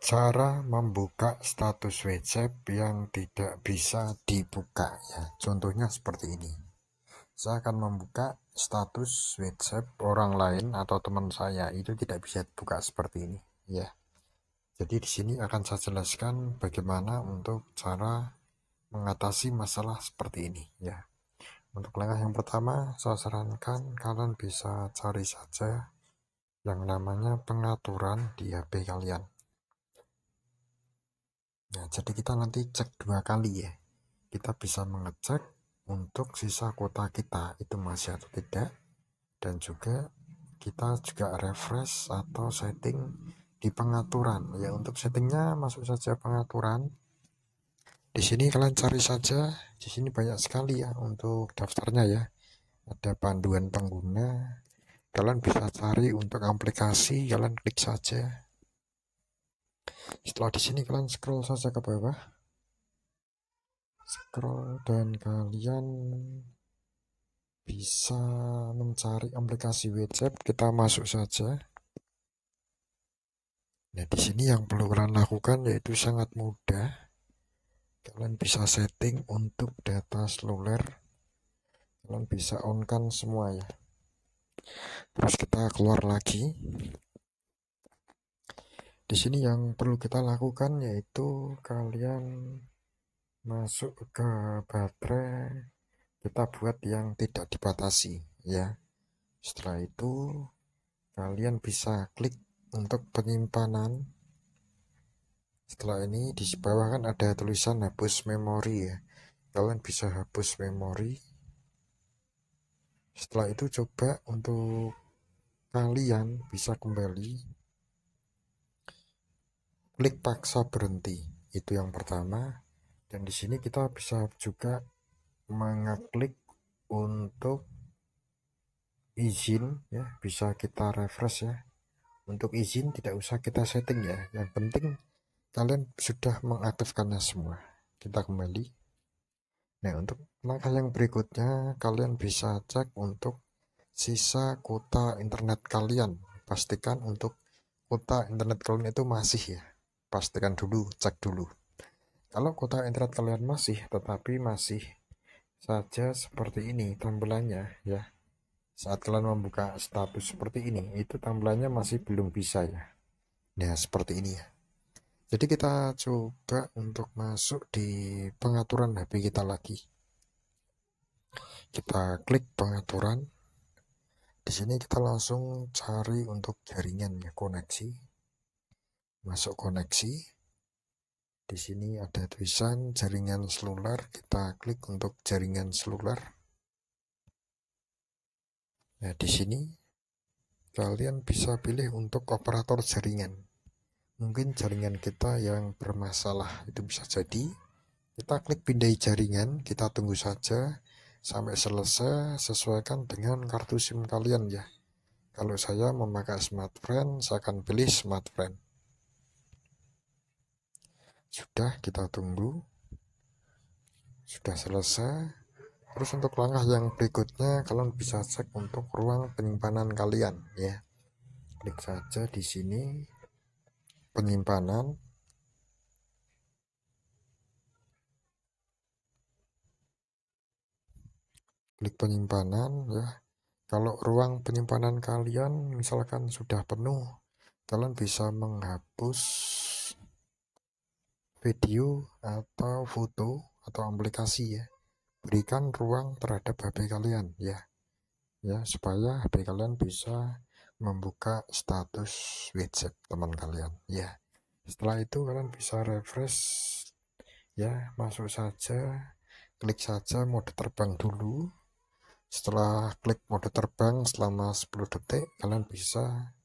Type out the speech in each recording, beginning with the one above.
cara membuka status WhatsApp yang tidak bisa dibuka ya contohnya seperti ini saya akan membuka status WhatsApp orang lain atau teman saya itu tidak bisa dibuka seperti ini ya jadi di sini akan saya jelaskan bagaimana untuk cara mengatasi masalah seperti ini ya untuk langkah yang pertama saya sarankan kalian bisa cari saja yang namanya pengaturan di HP kalian Nah, jadi kita nanti cek dua kali ya. Kita bisa mengecek untuk sisa kuota kita itu masih atau tidak dan juga kita juga refresh atau setting di pengaturan ya untuk settingnya masuk saja pengaturan di sini kalian cari saja di sini banyak sekali ya untuk daftarnya ya ada panduan pengguna kalian bisa cari untuk aplikasi kalian klik saja setelah di sini kalian scroll saja ke bawah scroll dan kalian bisa mencari aplikasi WeChat kita masuk saja nah di sini yang perlu kalian lakukan yaitu sangat mudah kalian bisa setting untuk data seluler kalian bisa on kan semua ya terus kita keluar lagi di sini yang perlu kita lakukan yaitu kalian masuk ke baterai kita buat yang tidak dibatasi ya. Setelah itu kalian bisa klik untuk penyimpanan. Setelah ini di bawah kan ada tulisan hapus memori ya. Kalian bisa hapus memori. Setelah itu coba untuk kalian bisa kembali klik paksa berhenti itu yang pertama dan di sini kita bisa juga mengeklik untuk izin ya bisa kita refresh ya untuk izin tidak usah kita setting ya yang penting kalian sudah mengaktifkannya semua kita kembali nah untuk langkah yang berikutnya kalian bisa cek untuk sisa kuota internet kalian pastikan untuk kuota internet kalian itu masih ya pastikan dulu, cek dulu. Kalau kuota internet kalian masih, tetapi masih saja seperti ini tampilannya ya. Saat kalian membuka status seperti ini, itu tampilannya masih belum bisa ya. Nah, seperti ini ya. Jadi kita coba untuk masuk di pengaturan HP kita lagi. Kita klik pengaturan. Di sini kita langsung cari untuk jaringan ya, koneksi masuk koneksi. Di sini ada tulisan jaringan seluler, kita klik untuk jaringan seluler. Nah, di sini kalian bisa pilih untuk operator jaringan. Mungkin jaringan kita yang bermasalah, itu bisa jadi. Kita klik pindai jaringan, kita tunggu saja sampai selesai sesuaikan dengan kartu SIM kalian ya. Kalau saya memakai Smartfren, saya akan pilih Smartfren sudah kita tunggu sudah selesai terus untuk langkah yang berikutnya kalian bisa cek untuk ruang penyimpanan kalian ya klik saja di sini penyimpanan klik penyimpanan ya kalau ruang penyimpanan kalian misalkan sudah penuh kalian bisa menghapus video atau foto atau aplikasi ya berikan ruang terhadap HP kalian ya ya supaya HP kalian bisa membuka status widget teman kalian ya setelah itu kalian bisa refresh ya masuk saja klik saja mode terbang dulu setelah klik mode terbang selama 10 detik kalian bisa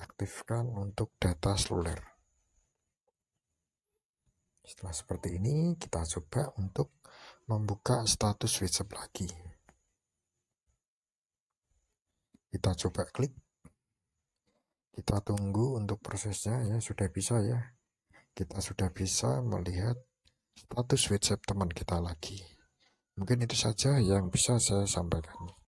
aktifkan untuk data seluler setelah seperti ini, kita coba untuk membuka status WhatsApp lagi. Kita coba klik. Kita tunggu untuk prosesnya ya, sudah bisa ya. Kita sudah bisa melihat status WhatsApp teman kita lagi. Mungkin itu saja yang bisa saya sampaikan.